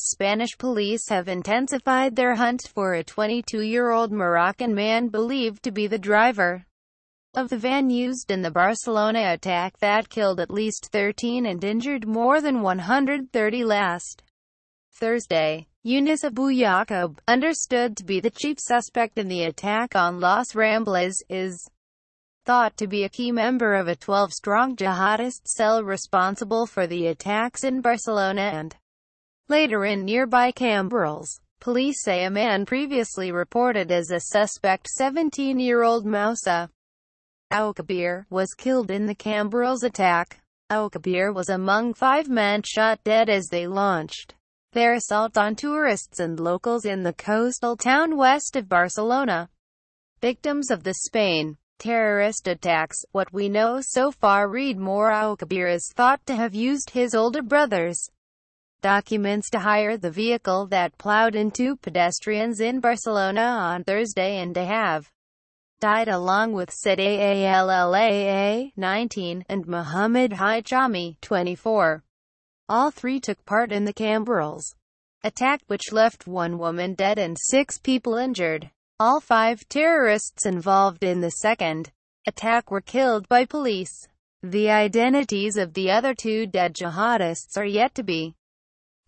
Spanish police have intensified their hunt for a 22-year-old Moroccan man believed to be the driver of the van used in the Barcelona attack that killed at least 13 and injured more than 130 last Thursday. Yunus Abu Yaqub, understood to be the chief suspect in the attack on Las Ramblas, is thought to be a key member of a 12-strong jihadist cell responsible for the attacks in Barcelona and Later in nearby Cambrils, police say a man previously reported as a suspect 17-year-old Moussa Aukabir, was killed in the Cambrils attack. Aukabir was among five men shot dead as they launched their assault on tourists and locals in the coastal town west of Barcelona. Victims of the Spain terrorist attacks, what we know so far read more Aukabir is thought to have used his older brothers documents to hire the vehicle that plowed into pedestrians in Barcelona on Thursday and to have died along with said AALLAA, 19, and Mohammed Hajami, 24. All three took part in the Cambrils attack which left one woman dead and six people injured. All five terrorists involved in the second attack were killed by police. The identities of the other two dead jihadists are yet to be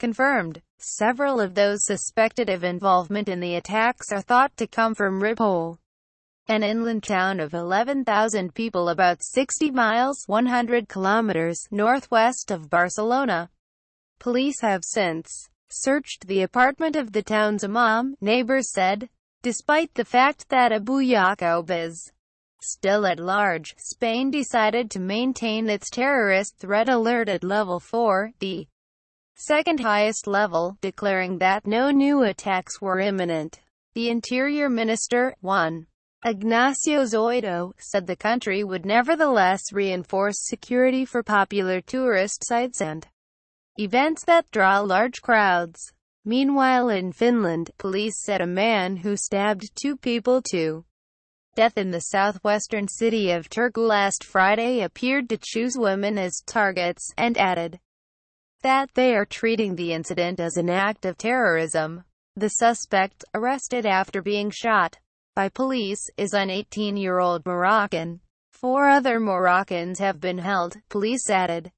confirmed. Several of those suspected of involvement in the attacks are thought to come from Ripoll, an inland town of 11,000 people about 60 miles 100 kilometers northwest of Barcelona. Police have since searched the apartment of the town's imam, neighbors said. Despite the fact that Abu Yaqub is still at large, Spain decided to maintain its terrorist threat alert at level 4, the second highest level, declaring that no new attacks were imminent. The Interior Minister, Juan Ignacio Zoido, said the country would nevertheless reinforce security for popular tourist sites and events that draw large crowds. Meanwhile in Finland, police said a man who stabbed two people to death in the southwestern city of Turku last Friday appeared to choose women as targets, and added, that they are treating the incident as an act of terrorism. The suspect, arrested after being shot by police, is an 18-year-old Moroccan. Four other Moroccans have been held, police added.